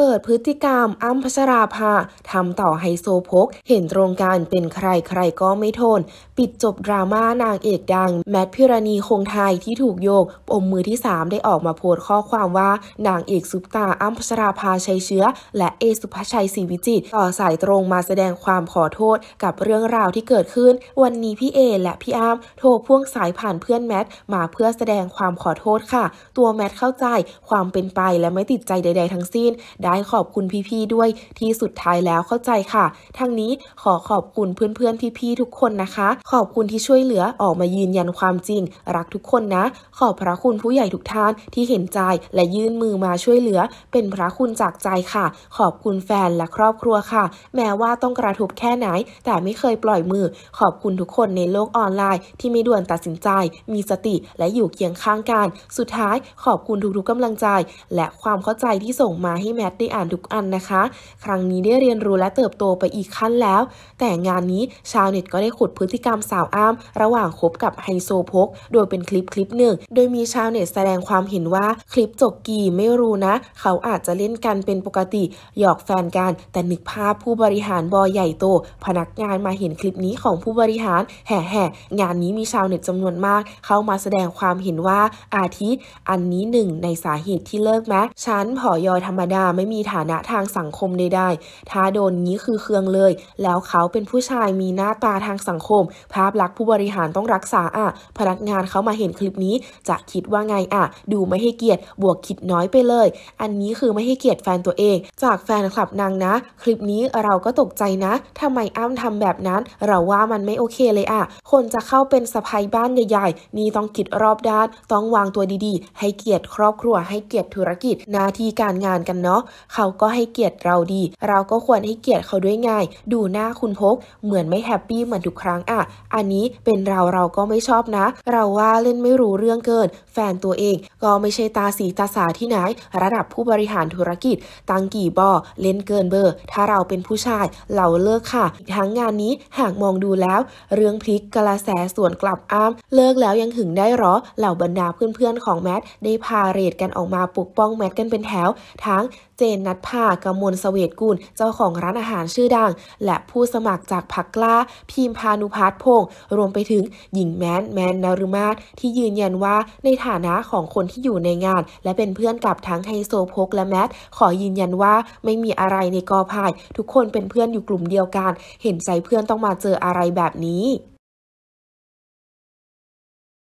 เปิดพฤติกรรมอ้ำพัชราภาทำต่อไฮโซพก เห็นตรงกันเป็นใครใครก็ไม่ทน ปิดจบดราม่านางเอกดัง แมทพิรณีคงไทยที่ถูกโยกปมมือที่ 3 ได้ออกมาโพสข้อความว่า นางเอกซุปตาอ้ำพัชราภาชัยเชื้อ และเอสุภชัยศรีวิจิต ต่อสายตรงมาแสดงความขอโทษกับเรื่องราวที่เกิดขึ้น วันนี้พี่เอและพี่อ้ำโทรพ่วงสายผ่านเพื่อนแมทมาเพื่อแสดงความขอโทษค่ะ ตัวแมทเข้าใจความเป็นไปและไม่ติดใจใดๆทั้งสิ้นได้ขอบคุณพี่ๆด้วยที่สุดท้ายแล้วเข้าใจค่ะ ทั้งนี้ขอขอบคุณเพื่อนๆพี่ๆ ทุกคนนะคะ ขอบคุณที่ช่วยเหลือออกมายืนยันความจริง รักทุกคนนะ ขอบพระคุณผู้ใหญ่ทุกท่านที่เห็นใจและยื่นมือมาช่วยเหลือ เป็นพระคุณจากใจค่ะ ขอบคุณแฟนและครอบครัวค่ะ แม้ว่าต้องกระทบแค่ไหนแต่ไม่เคยปล่อยมือ ขอบคุณทุกคนในโลกออนไลน์ที่ไม่ด่วนตัดสินใจ มีสติและอยู่เคียงข้างกัน สุดท้ายขอบคุณทุกๆกำลังใจ และความเข้าใจที่ส่งมาให้แมทได้อ่านทุกอันนะคะ ครั้งนี้ได้เรียนรู้และเติบโตไปอีกขั้นแล้ว แต่งานนี้ชาวเน็ตก็ได้ขุดพฤติกรรมสาวอ้าม ระหว่างคบกับไฮโซพก โดยเป็นคลิปคลิปหนึ่งโดยมีชาวเน็ตแสดงความเห็นว่าคลิปจกกี่ไม่รู้นะ เขาอาจจะเล่นกันเป็นปกติหยอกแฟนกัน แต่นึกภาพผู้บริหารบอใหญ่โตพนักงานมาเห็นคลิปนี้ของผู้บริหาร แห่แห่งานนี้มีชาวเน็ตจำนวนมาก เข้ามาแสดงความเห็นว่า อาทิอันนี้หนึ่งในสาเหตุที่เลิกแม้ฉันผอยอธรรมดาไม่มีฐานะทางสังคมใดๆถ้าโดนงี้คือเครื่องเลย แล้วเขาเป็นผู้ชายมีหน้าตาทางสังคม ภาพลักษณ์ผู้บริหารต้องรักษาอ่ะพนักงานเขามาเห็นคลิปนี้ จะคิดว่าไงอ่ะ ดูไม่ให้เกียรติ บวกคิดน้อยไปเลย อันนี้คือไม่ให้เกียรติแฟนตัวเอง จากแฟนคลับนางนะ คลิปนี้เราก็ตกใจนะ ทำไมอ้ำทำแบบนั้น เราว่ามันไม่โอเคเลยอ่ะ คนจะเข้าเป็นสะพายบ้านใหญ่ๆ นี่ต้องคิดรอบด้าน ต้องวางตัวดี ๆ ให้เกียรติครอบครัว ให้เกียรติธุรกิจ หน้าที่การงานกันเนาะเขาก็ให้เกียรติเราดี เราก็ควรให้เกียรติเขาด้วยง่าย ดูหน้าคุณพก เหมือนไม่แฮปปี้เหมือนทุกครั้งอ่ะ อันนี้เป็นเราเราก็ไม่ชอบนะ เราว่าเล่นไม่รู้เรื่องเกิน แฟนตัวเองก็ไม่ใช่ตาสีตาสาที่ไหน ระดับผู้บริหารธุรกิจ ตังกี่บอเล่นเกินเบอร์ ถ้าเราเป็นผู้ชาย เราเลิกค่ะ ทั้งงานนี้หากมองดูแล้ว เรื่องพลิกกระแสส่วนกลับอ้ามเลิกแล้วยังหึงได้หรอเหล่าบรรดาเพื่อนๆของแมทได้พาเรดกันออกมาปกป้องแมทกันเป็นแถวทั้งเจนนัทภากมลเสวตกุลเจ้าของร้านอาหารชื่อดัง และผู้สมัครจากผักกล้า พิมพานุพัฒน์พงศ์รวมไปถึงหญิงแมนแมนนารุมาศที่ยืนยันว่าในฐานะของคนที่อยู่ในงาน และเป็นเพื่อนกับทั้งไฮโซพกและแมท ขอยืนยันว่าไม่มีอะไรในกอภาย ทุกคนเป็นเพื่อนอยู่กลุ่มเดียวกัน เห็นใจเพื่อนต้องมาเจออะไรแบบนี้